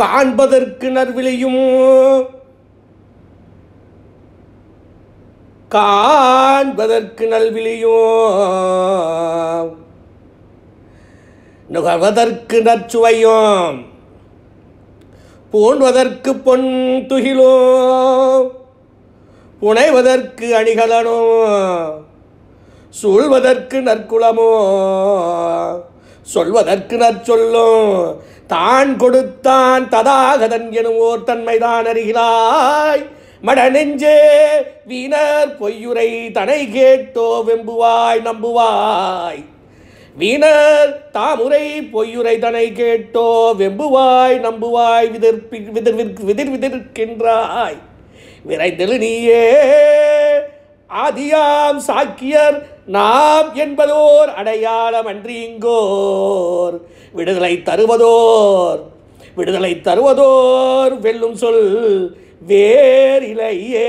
காண்பதற்கு நர்விலையும் காண்பதற்கு நல்விலியோ நுகர்வதற்கு நற்சுவையும் பூண்வதற்கு பொன் துகிலோ புனைவதற்கு அணிகலனோ சூழ்வதற்கு நற்குலமோ சொல்வதற்கு நற்சொல்லும் தான் கொடுத்தான் ததாகதன் எனும் ஓர் தன்மைதான் அருகிலாய் நெஞ்சே வீணர் பொய்யுரை தனை கேட்டோ வெம்புவாய் நம்புவாய் வீணர் தாமுரை பொய்யுரை தனை கேட்டோ வெம்புவாய் நம்புவாய் விதிர்ப்பி விதிர் விதிர் விதிர்க்கின்றாய் விரைந்தெழு நீயே சாதியாம் சாக்கியர் நாம் என்பதோர் அடையாளம் அன்றி இங்கோர் விடுதலை தருவதோர் விடுதலை தருவதோர் வெல்லும் சொல் வேறிலையே